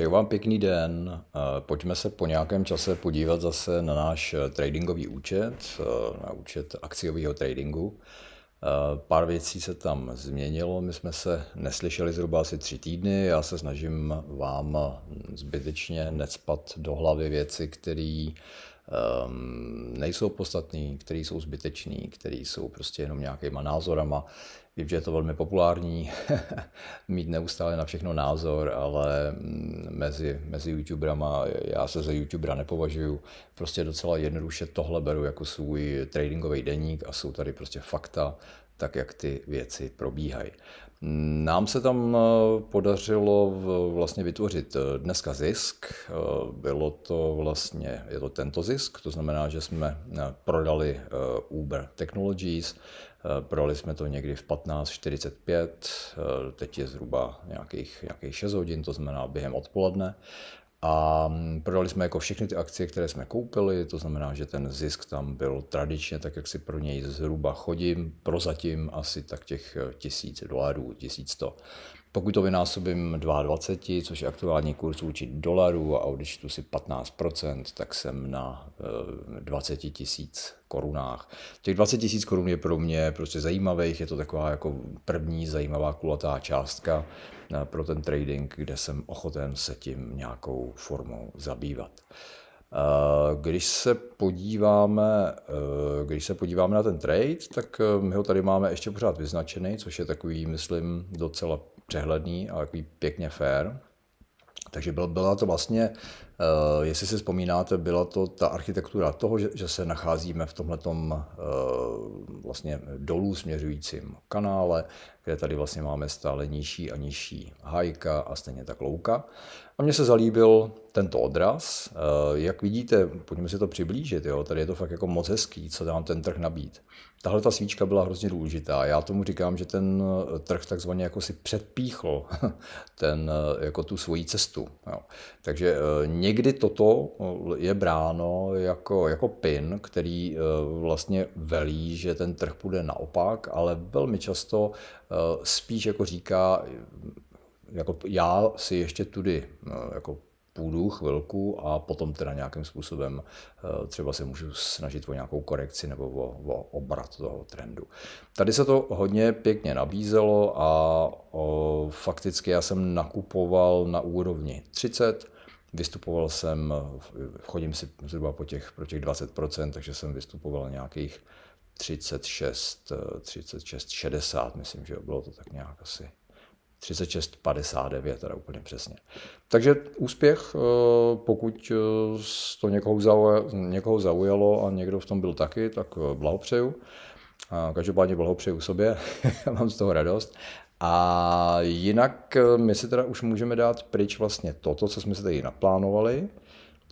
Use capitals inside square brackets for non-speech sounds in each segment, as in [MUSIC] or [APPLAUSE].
Přeju vám pěkný den. Eh, pojďme se po nějakém čase podívat zase na náš eh, tradingový účet, eh, na účet akciového tradingu. Pár věcí se tam změnilo, my jsme se neslyšeli zhruba asi tři týdny. Já se snažím vám zbytečně necpat do hlavy věci, které um, nejsou podstatné, které jsou zbytečné, které jsou prostě jenom nějakýma názorama. Vím, že je to velmi populární [LAUGHS] mít neustále na všechno názor, ale mm, mezi, mezi youtuberama, já se za youtubera nepovažuju, prostě docela jednoduše tohle beru jako svůj tradingový deník a jsou tady prostě fakta, tak jak ty věci probíhají. Nám se tam eh, podařilo vlastně vytvořit eh, dneska zisk. Eh, bylo to vlastně, je to tento zisk, to znamená, že jsme prodali Uber Technologies, prodali jsme to někdy v 15.45, teď je zhruba nějakých, nějakých 6 hodin, to znamená během odpoledne. A prodali jsme jako všechny ty akcie, které jsme koupili, to znamená, že ten zisk tam byl tradičně, tak jak si pro něj zhruba chodím, prozatím asi tak těch tisíc dolarů, tisíc sto. Pokud to vynásobím 22, což je aktuální kurz vůči dolaru a odečtu si 15%, tak jsem na 20 eh, tisíc korunách. Těch 20 tisíc korun je pro mě prostě zajímavých, je to taková jako první zajímavá kulatá částka eh, pro ten trading, kde jsem ochoten se tím nějakou formou zabývat. Eh, když se podíváme, když se podíváme na ten trade, tak my ho tady máme ještě pořád vyznačený, což je takový, myslím, docela přehledný a takový pěkně fair. Takže byla, byla to vlastně Uh, jestli si vzpomínáte, byla to ta architektura toho, že, že se nacházíme v tomhle uh, eh, vlastně dolů směřujícím kanále, kde tady vlastně máme stále nižší a nižší hajka a stejně tak louka. A mně se zalíbil tento odraz. Uh, jak vidíte, pojďme si to přiblížit, jo? tady je to fakt jako moc hezký, co nám ten trh nabít. Tahle ta svíčka byla hrozně důležitá. Já tomu říkám, že ten trh takzvaně jako si předpíchl [LAUGHS] ten, jako tu svoji cestu. Jo? Takže někdy toto no, je bráno jako, jako pin, který eh, vlastně velí, že ten trh půjde naopak, ale velmi často eh, spíš jako říká, jako já si ještě tudy eh, jako půjdu chvilku a potom teda nějakým způsobem třeba se můžu snažit o nějakou korekci nebo o, o obrat toho trendu. Tady se to hodně pěkně nabízelo a o, fakticky já jsem nakupoval na úrovni 30, Vystupoval jsem, eh, chodím si zhruba po těch, pro těch 20%, takže jsem vystupoval nějakých 36, 36, 60, myslím, že bylo to tak nějak asi. 36, 59, teda úplně přesně. Takže úspěch, eh, pokud eh, to někoho zaujalo, někoho zaujalo a někdo v tom byl taky, tak blahopřeju. Každopádně blahopřeju sobě, [LAUGHS] mám z toho radost a jinak eh, my si teda už můžeme dát pryč vlastně toto, co jsme si tady naplánovali.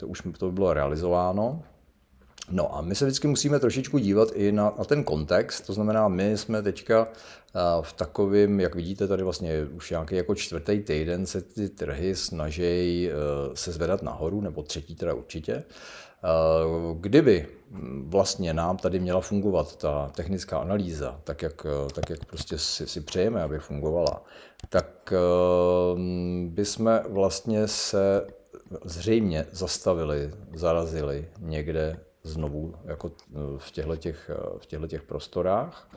To už to by bylo realizováno. No a my se vždycky musíme trošičku dívat i na, na ten kontext, to znamená, my jsme teďka eh, v takovém, jak vidíte tady vlastně už nějaký jako čtvrtý týden se ty trhy snaží eh, se zvedat nahoru, nebo třetí teda určitě. Eh, kdyby vlastně nám tady měla fungovat ta technická analýza, tak jak, eh, tak jak prostě si, si přejeme, aby fungovala, tak eh, bychom vlastně se zřejmě zastavili, zarazili někde znovu jako e, v těchto těch, e, v těchto prostorách.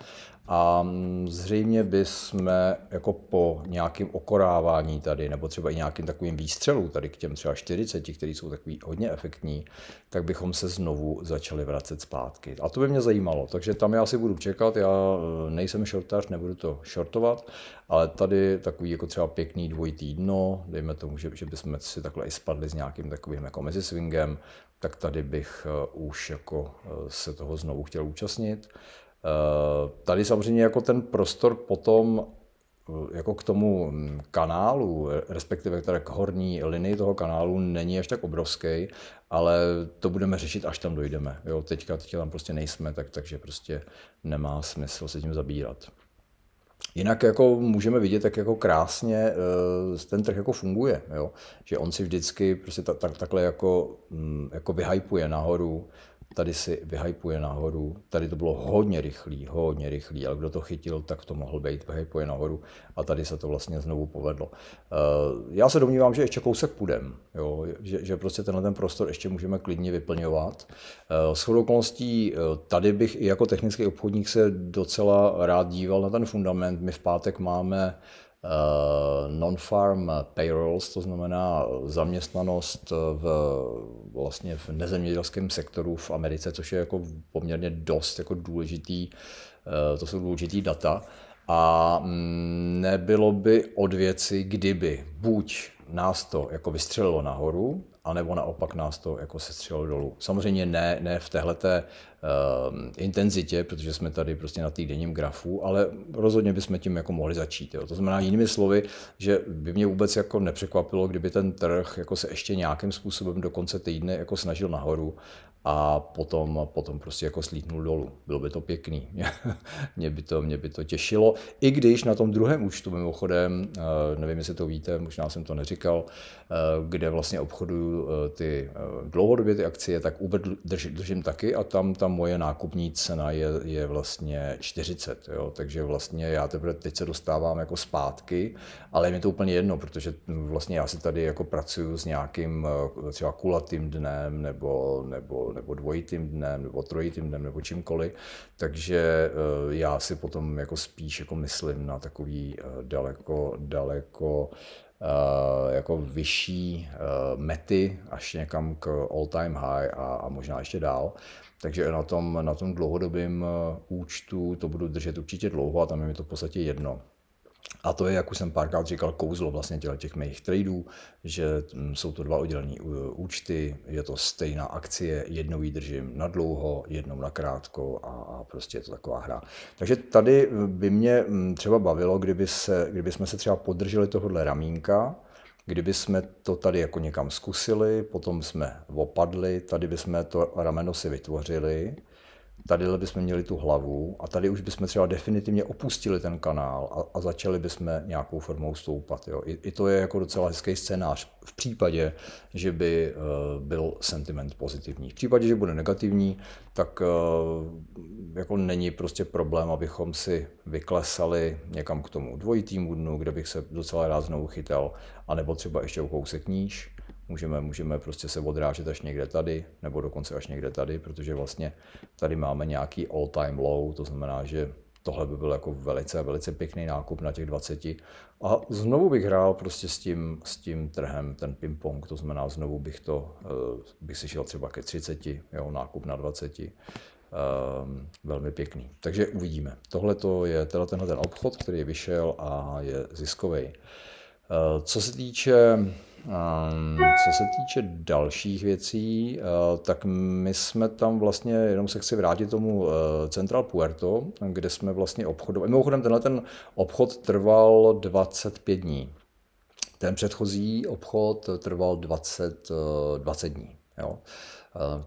A mm, zřejmě bychom jako po nějakém okorávání tady, nebo třeba i nějakým takovým výstřelu tady k těm třeba 40, který jsou takový hodně efektní, tak bychom se znovu začali vracet zpátky. A to by mě zajímalo, takže tam já si budu čekat, já e, nejsem šortář, nebudu to šortovat, ale tady takový jako třeba pěkný dvojitý dno, dejme tomu, že, že bychom si takhle i spadli s nějakým takovým jako swingem, tak tady bych eh, už jako eh, se toho znovu chtěl účastnit. Eh, tady samozřejmě jako ten prostor potom jako k tomu hm, kanálu, respektive teda k horní linii toho kanálu není až tak obrovský, ale to budeme řešit, až tam dojdeme. Jo, teďka, teďka tam prostě nejsme, tak, takže prostě nemá smysl se tím zabírat. Jinak jako můžeme vidět, jak jako krásně eh, ten trh jako funguje, jo? že on si vždycky prostě tak, takhle jako, mm, jako vyhypuje nahoru tady si vyhypuje nahoru, tady to bylo hodně rychlý, hodně rychlý, ale kdo to chytil, tak to mohl být, vyhypuje nahoru a tady se to vlastně znovu povedlo. Eh, já se domnívám, že ještě kousek půjdem, jo? Že, že prostě tenhle ten prostor ještě můžeme klidně vyplňovat. Eh, S okolností eh, tady bych i jako technický obchodník se docela rád díval na ten fundament. My v pátek máme Eh, non-farm payrolls, to znamená zaměstnanost eh, v, vlastně v nezemědělském sektoru v Americe, což je jako poměrně dost jako důležitý, eh, to jsou důležitý data. A mm, nebylo by od věci, kdyby buď nás to jako vystřelilo nahoru, anebo naopak nás to jako sestřelilo dolů. Samozřejmě ne, ne v téhleté Ehm, intenzitě, protože jsme tady prostě na týdenním grafu, ale rozhodně bychom tím jako mohli začít. Jo. To znamená jinými slovy, že by mě vůbec jako nepřekvapilo, kdyby ten trh jako se ještě nějakým způsobem do konce týdne jako snažil nahoru a potom, potom prostě jako slítnul dolů. Bylo by to pěkný. [LAUGHS] mě, by to, mě by to těšilo. I když na tom druhém účtu, mimochodem, eh, nevím, jestli to víte, možná jsem to neříkal, eh, kde vlastně obchoduju eh, ty dlouhodobě ty akcie, tak Uber držím taky a tam, tam moje nákupní cena je, je vlastně 40, jo? takže vlastně já teprve teď se dostávám jako zpátky, ale je mi to úplně jedno, protože vlastně já si tady jako pracuju s nějakým eh, třeba kulatým dnem, nebo, nebo, nebo dvojitým dnem, nebo trojitým dnem, nebo čímkoliv, takže eh, já si potom jako spíš jako myslím na takový eh, daleko, daleko Eh, jako vyšší eh, mety až někam k all-time high a, a možná ještě dál. Takže na tom, na tom dlouhodobém eh, účtu to budu držet určitě dlouho a tam je mi to v podstatě jedno. A to je, jak už jsem párkrát říkal, kouzlo vlastně těch mých tradeů, že mm, jsou to dva oddělené uh, účty, je to stejná akcie, jednou ji držím na dlouho, jednou na krátko a, prostě je to taková hra. Takže tady uh, by mě mm, třeba bavilo, kdyby, se, kdyby jsme se třeba podrželi tohohle ramínka, kdyby jsme to tady jako někam zkusili, potom jsme opadli, tady by jsme to rameno si vytvořili, tady bychom měli tu hlavu a tady už bychom třeba definitivně opustili ten kanál a, a začali bychom nějakou formou stoupat. Jo. I, I to je jako docela hezký scénář v případě, že by uh, byl sentiment pozitivní. V případě, že bude negativní, tak uh, jako není prostě problém, abychom si vyklesali někam k tomu dvojitýmu dnu, kde bych se docela rád znovu chytal, anebo třeba ještě o kousek níž. Můžeme, můžeme prostě se odrážet až někde tady, nebo dokonce až někde tady, protože vlastně tady máme nějaký all-time low, to znamená, že tohle by byl jako velice, velice pěkný nákup na těch 20. A znovu bych hrál prostě s tím, s tím trhem ten ping-pong, to znamená znovu bych to, eh, bych si šel třeba ke 30, jo, nákup na 20. Um, ehm, velmi pěkný. Takže uvidíme. Tohle je teda tenhle ten obchod, který vyšel a je ziskový. Eh, co se týče ehm, co se týče dalších věcí, eh, tak my jsme tam vlastně, jenom se chci vrátit tomu eh, Central Puerto, kde jsme vlastně obchodovali. Mimochodem tenhle ten obchod trval 25 dní. Ten předchozí obchod trval 20, 20 dní. Jo.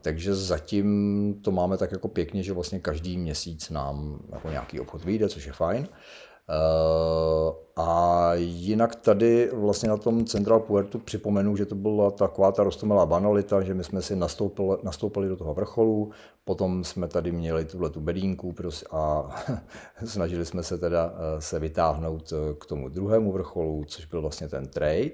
Takže zatím to máme tak jako pěkně, že vlastně každý měsíc nám jako nějaký obchod vyjde, což je fajn. Uh, Eh, a jinak tady vlastně na tom Central Puertu připomenu, že to byla taková ta roztomilá banalita, že my jsme si nastoupili, nastoupili do toho vrcholu, potom jsme tady měli tuhle tu bedínku a [LAUGHS] snažili jsme se teda eh, se vytáhnout eh, k tomu druhému vrcholu, což byl vlastně ten trade.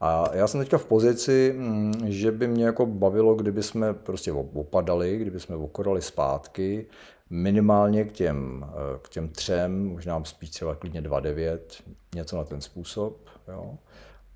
A já jsem teďka v pozici, mm, že by mě jako bavilo, kdyby jsme prostě opadali, kdyby jsme okorali zpátky, minimálně k těm, eh, k těm třem, možná spíš třeba klidně 2,9, něco na ten způsob. Jo.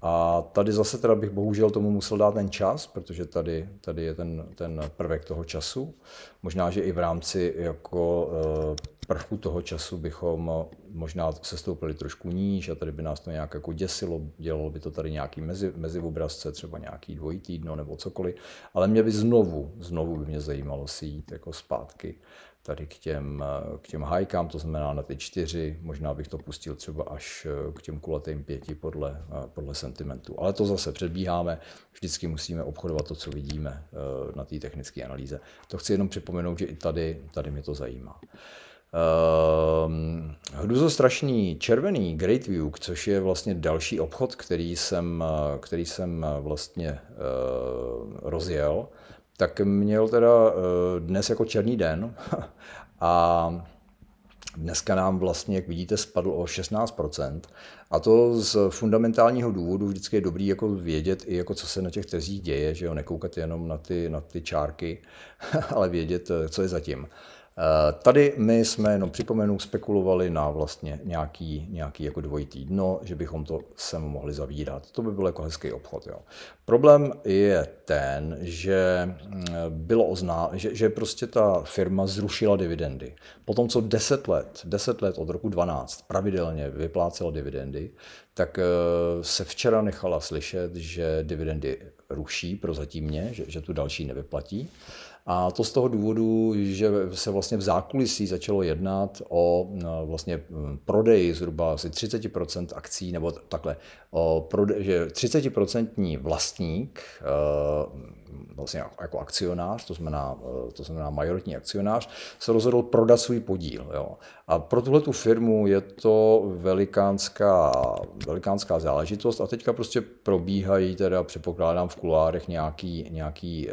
A tady zase teda bych bohužel tomu musel dát ten čas, protože tady, tady je ten, ten prvek toho času. Možná, že i v rámci jako eh, prvku toho času bychom eh, možná se stoupili trošku níž a tady by nás to nějak jako děsilo, dělalo by to tady nějaký mezi, mezi obrazce, třeba nějaký dvojí týdno nebo cokoliv, ale mě by znovu, znovu by mě zajímalo si jít jako zpátky tady k těm, k těm hajkám, to znamená na ty čtyři, možná bych to pustil třeba až eh, k těm kulatým pěti podle, eh, podle sentimentu. Ale to zase předbíháme, vždycky musíme obchodovat to, co vidíme eh, na té technické analýze. To chci jenom připomenout, že i tady, tady mě to zajímá. Um, ehm, hruzostrašný červený Great View, což je vlastně další obchod, který jsem, který jsem vlastně uh, rozjel, tak měl teda eh, dnes jako černý den [LAUGHS] a Dneska nám vlastně, jak vidíte, spadl o 16%. A to z fundamentálního důvodu vždycky je dobrý jako vědět i jako co se na těch trzích děje, že jo, nekoukat jenom na ty, na ty čárky, [LAUGHS] ale vědět, eh, co je zatím. Eh, tady my jsme, jenom připomenu, spekulovali na vlastně nějaký, nějaký jako dvojitý dno, že bychom to sem mohli zavírat. To by byl jako hezký obchod. Jo. Problém je ten, že, mm, bylo ozná, že, že prostě ta firma zrušila dividendy. Potom co 10 let, 10 let od roku 12 pravidelně vyplácela dividendy, tak eh, se včera nechala slyšet, že dividendy ruší prozatímně, že, že tu další nevyplatí. A to z toho důvodu, že se vlastně v zákulisí začalo jednat o no, vlastně mm, prodeji zhruba asi 30% akcí, nebo takhle, o prode, že 30% vlastník, eh, vlastně jako akcionář, to znamená, eh, to znamená majoritní akcionář, se rozhodl prodat svůj podíl. Jo. A pro tuhle tu firmu je to velikánská, velikánská záležitost a teďka prostě probíhají, teda předpokládám v kulárech nějaký, nějaký eh,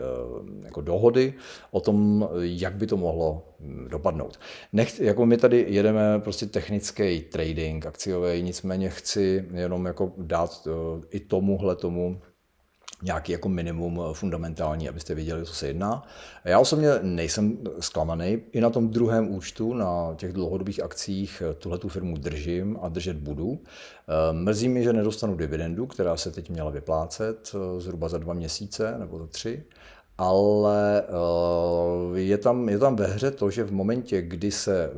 jako dohody o tom, jak by to mohlo hm, dopadnout. Nech, jako my tady jedeme prostě technický trading akciový, nicméně chci jenom jako dát eh, i tomuhle tomu nějaký jako minimum eh, fundamentální, abyste věděli, co se jedná. Já osobně nejsem zklamaný. I na tom druhém účtu, na těch dlouhodobých akcích, eh, tuhle tu firmu držím a držet budu. Eh, mrzí mi, že nedostanu dividendu, která se teď měla vyplácet zhruba za dva měsíce nebo za tři, ale je tam, je tam ve hře to, že v momentě, kdy se,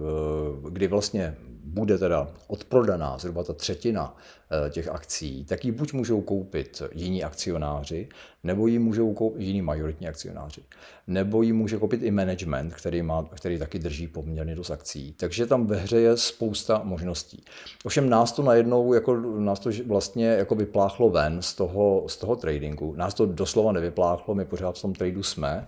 kdy vlastně bude teda odprodaná zhruba ta třetina Eh, těch akcí, tak ji buď můžou koupit jiní akcionáři, nebo ji můžou koupit jiní majoritní akcionáři, nebo ji může koupit i management, který, má, který taky drží poměrně dost akcí. Takže tam ve hře je spousta možností. Ovšem nás to najednou, jako, nás to vlastně jako vypláchlo ven z toho, z toho tradingu. Nás to doslova nevypláchlo, my pořád v tom tradu jsme, eh,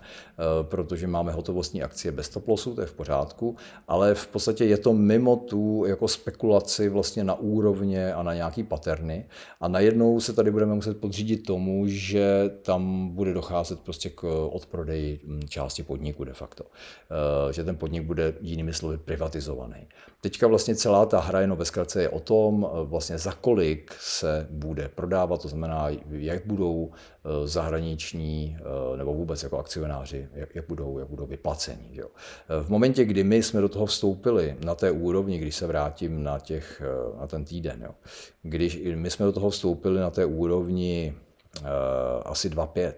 protože máme hotovostní akcie bez toplosu, to je v pořádku, ale v podstatě je to mimo tu jako spekulaci vlastně na úrovně a na nějaký paterny a najednou se tady budeme muset podřídit tomu, že tam bude docházet prostě k eh, odprodeji hm, části podniku de facto. Eh, že ten podnik bude jinými slovy privatizovaný. Teďka vlastně celá ta hra jenom ve zkratce je o tom, eh, vlastně za kolik se bude prodávat, to znamená, jak budou Eh, zahraniční eh, nebo vůbec jako akcionáři, jak, jak budou, jak budou vyplaceni. Jo. Eh, v momentě, kdy my jsme do toho vstoupili na té úrovni, když se vrátím na, těch, na ten týden, jo, když my jsme do toho vstoupili na té úrovni eh, asi 2,5,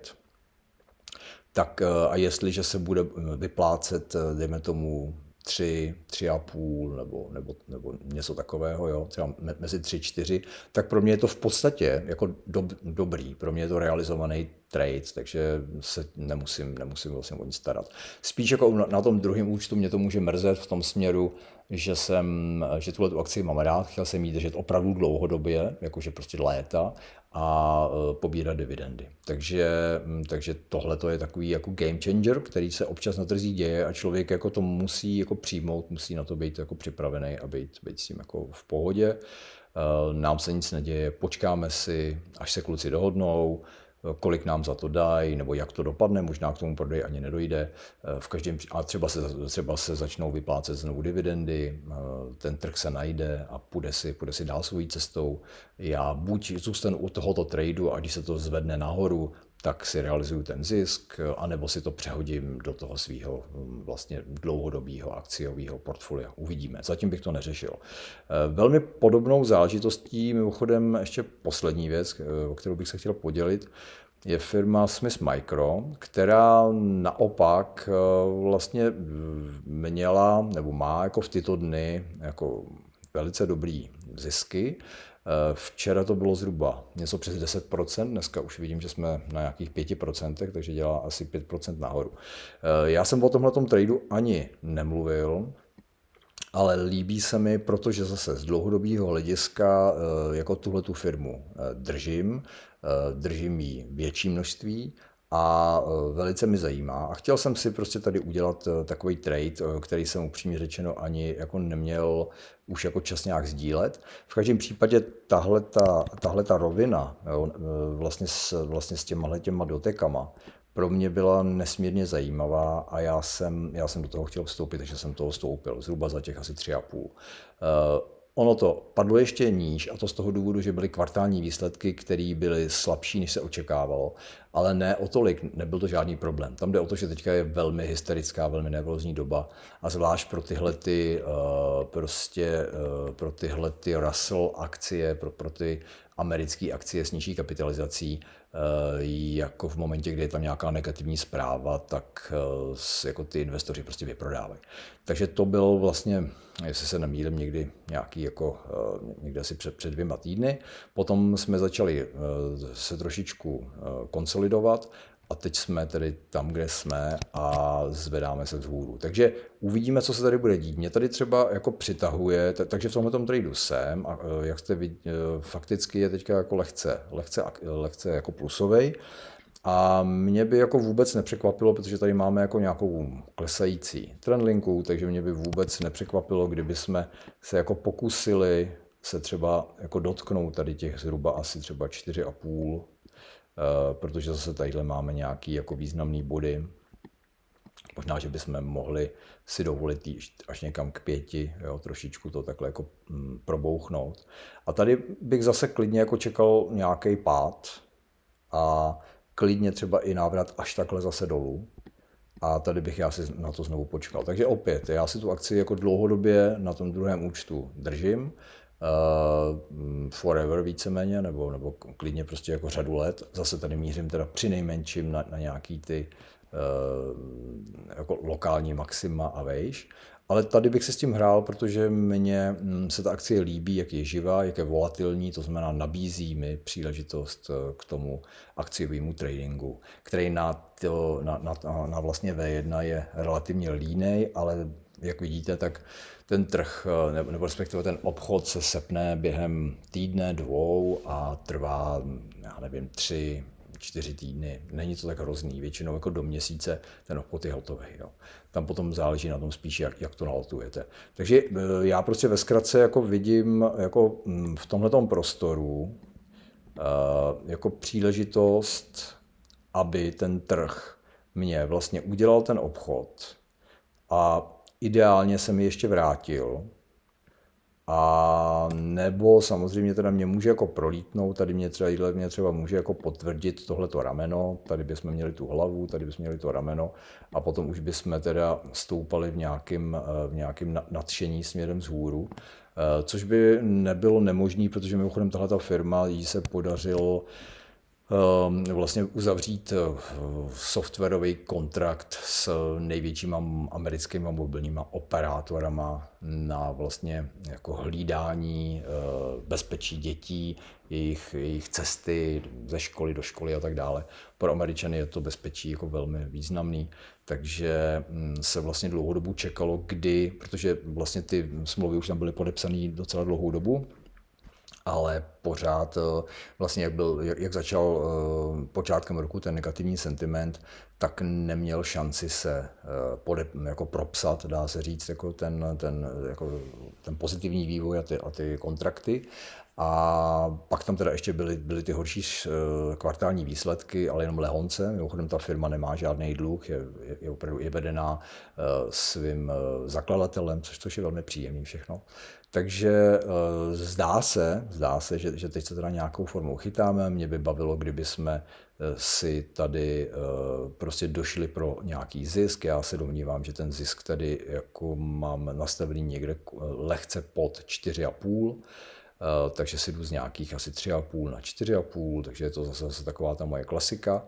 tak a jestliže se bude vyplácet, dejme tomu, tři, tři a půl nebo, nebo, nebo něco takového, jo, třeba mezi tři, čtyři, tak pro mě je to v podstatě jako dob, dobrý, pro mě je to realizovaný trade, takže se nemusím, nemusím vlastně o nic starat. Spíš jako na, na tom druhém účtu mě to může mrzet v tom směru, že jsem, že tuhle tu akci mám rád, chtěl jsem ji držet opravdu dlouhodobě, jakože prostě léta a e, pobírat dividendy. Takže, mm, takže tohle to je takový jako game changer, který se občas na trzí děje a člověk jako to musí jako přijmout, musí na to být jako připravený a být, být s tím jako v pohodě. E, nám se nic neděje, počkáme si, až se kluci dohodnou, kolik nám za to dají, nebo jak to dopadne, možná k tomu prodej ani nedojde. Eh, v každém, a třeba se, třeba se začnou vyplácet znovu dividendy, eh, ten trh se najde a půjde si, půjde si dál svojí cestou. Já buď zůstanu u tohoto tradu a když se to zvedne nahoru, tak si realizuju ten zisk, anebo si to přehodím do toho svého hm, vlastně dlouhodobého akciového portfolia. Uvidíme. Zatím bych to neřešil. Eh, velmi podobnou záležitostí, mimochodem ještě poslední věc, eh, o kterou bych se chtěl podělit, je firma Smith Micro, která naopak eh, vlastně měla nebo má jako v tyto dny jako velice dobrý zisky, Eh, včera to bylo zhruba něco přes 10%, dneska už vidím, že jsme na nějakých 5%, takže dělá asi 5% nahoru. Eh, já jsem o tomhle tradu ani nemluvil, ale líbí se mi, protože zase z dlouhodobého hlediska eh, jako tuhle tu firmu držím, držím ji větší množství a eh, velice mi zajímá. A chtěl jsem si prostě tady udělat eh, takový trade, eh, který jsem upřímně řečeno ani jako neměl už jako čas nějak sdílet. V každém případě tahle ta, tahle ta rovina jo, vlastně, s, vlastně s těma těma dotekama pro mě byla nesmírně zajímavá a já jsem, já jsem do toho chtěl vstoupit, takže jsem toho vstoupil zhruba za těch asi tři a půl. Ono to padlo ještě níž, a to z toho důvodu, že byly kvartální výsledky, které byly slabší, než se očekávalo, ale ne o tolik, nebyl to žádný problém. Tam jde o to, že teďka je velmi hysterická, velmi nervózní doba a zvlášť pro tyhle ty, eh, prostě, eh, pro tyhle ty Russell akcie, pro, pro ty americké akcie s nižší kapitalizací, Eh, jako v momentě, kdy je tam nějaká negativní zpráva, tak eh, jako ty investoři prostě vyprodávají. Takže to byl vlastně, jestli se nemýlím, někdy nějaký jako eh, někde asi před, před dvěma týdny. Potom jsme začali se trošičku konsolidovat a teď jsme tedy tam, kde jsme a zvedáme se vzhůru. Takže uvidíme, co se tady bude dít. Mě tady třeba jako přitahuje, t- takže v tomhle tom tradu jsem a e, jak jste viděli, e, fakticky je teďka jako lehce, lehce, lehce jako plusovej. A mě by jako vůbec nepřekvapilo, protože tady máme jako nějakou klesající trendlinku, takže mě by vůbec nepřekvapilo, kdyby jsme se jako pokusili se třeba jako dotknout tady těch zhruba asi třeba 4,5 Eh, protože zase tadyhle máme nějaký jako významný body. Možná, že bychom mohli si dovolit jít až někam k pěti, jo, trošičku to takhle jako mm, probouchnout. A tady bych zase klidně jako čekal nějaký pád a klidně třeba i návrat až takhle zase dolů. A tady bych já si na to znovu počkal. Takže opět, já si tu akci jako dlouhodobě na tom druhém účtu držím uh, mm, forever víceméně, nebo, nebo klidně prostě jako řadu let. Zase tady mířím teda při nejmenším na, na nějaký ty uh, jako lokální maxima a vejš. Ale tady bych se s tím hrál, protože mně mm, se ta akcie líbí, jak je živá, jak je volatilní, to znamená nabízí mi příležitost eh, k tomu akciovému tradingu, který na, to, na, na, na vlastně V1 je relativně línej, ale jak vidíte, tak ten trh, eh, nebo respektive ten obchod se sepne během týdne, dvou a trvá, já nevím, tři, čtyři týdny. Není to tak hrozný. Většinou jako do měsíce ten obchod je hotový. Jo. Tam potom záleží na tom spíš, jak, jak to nalotujete. Takže eh, já prostě ve zkratce jako vidím jako mm, v tomto prostoru eh, jako příležitost, aby ten trh mě vlastně udělal ten obchod a ideálně se mi ještě vrátil. A nebo samozřejmě teda mě může jako prolítnout, tady mě třeba, mě třeba může jako potvrdit tohleto rameno, tady bychom měli tu hlavu, tady bychom měli to rameno a potom už bychom teda stoupali v nějakém eh, v nějakým nadšení směrem z hůru, eh, což by nebylo nemožné, protože mimochodem tahle firma jí se podařilo Ehm, vlastně uzavřít eh, softwarový kontrakt s největšíma americkými mobilníma operátorama na vlastně jako hlídání eh, bezpečí dětí, jejich, jejich cesty ze školy do školy a tak dále. Pro Američany je to bezpečí jako velmi významný, takže hm, se vlastně dlouhodobu čekalo, kdy, protože vlastně ty smlouvy už tam byly podepsané docela dlouhou dobu, ale pořád eh, vlastně jak, byl, jak začal eh, počátkem roku ten negativní sentiment, tak neměl šanci se eh, pode, jako propsat, dá se říct, jako ten, ten, jako ten pozitivní vývoj a ty, a ty kontrakty. A pak tam teda ještě byly, byly ty horší eh, kvartální výsledky, ale jenom Lehonce. Mimochodem ta firma nemá žádný dluh, je, je opravdu i vedená eh, svým eh, zakladatelem, což, což je velmi příjemný všechno. Takže zdá se, zdá se, že, že teď se teda nějakou formou chytáme. Mě by bavilo, kdyby jsme si tady prostě došli pro nějaký zisk. Já se domnívám, že ten zisk tady jako mám nastavený někde lehce pod 4,5 Eh, takže si jdu z nějakých asi 3,5 na 4,5, takže je to zase, zase taková ta moje klasika.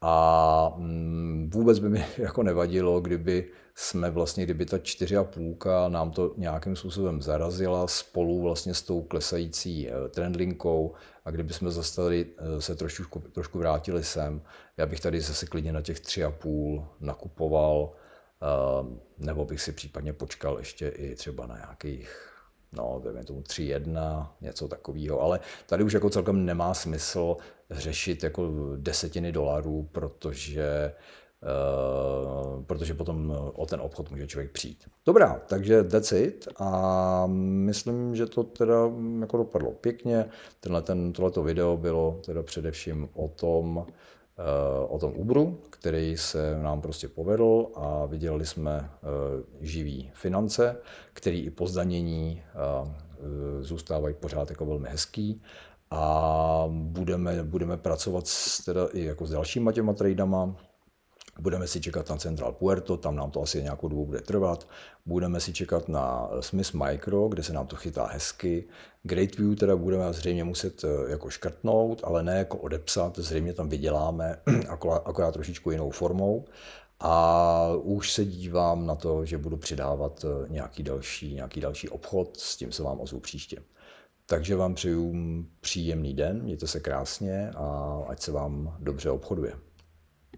A mm, vůbec by mi [LAUGHS] jako nevadilo, kdyby jsme vlastně, kdyby ta čtyři a půlka nám to nějakým způsobem zarazila spolu vlastně s tou klesající eh, trendlinkou a kdyby jsme zastali, eh, se trošku, trošku vrátili sem, já bych tady zase klidně na těch tři a půl nakupoval, nebo bych si případně počkal ještě i třeba na nějakých no, dejme tomu 3.1, něco takového, ale tady už jako celkem nemá smysl řešit jako desetiny dolarů, protože Uh, protože potom o ten obchod může člověk přijít. Dobrá, takže that's it a myslím, že to teda mm, jako dopadlo pěkně. Tenhle, ten, tohleto video bylo teda především o tom, Eh, o tom Uberu, který se nám prostě povedl a vydělali jsme eh, živý finance, který i po zdanění eh, zůstávají pořád jako velmi hezký a budeme, budeme pracovat s, teda i jako s dalšíma těma tradama, Budeme si čekat na Central Puerto, tam nám to asi nějakou dobu bude trvat. Budeme si čekat na Smith Micro, kde se nám to chytá hezky. Great View teda budeme zřejmě muset eh, jako škrtnout, ale ne jako odepsat, zřejmě tam vyděláme [CLEARS THROAT] akorát, akorát trošičku jinou formou. A už se dívám na to, že budu přidávat eh, nějaký další, nějaký další obchod, s tím se vám ozvu příště. Takže vám přeju příjemný den, mějte se krásně a ať se vám dobře obchoduje.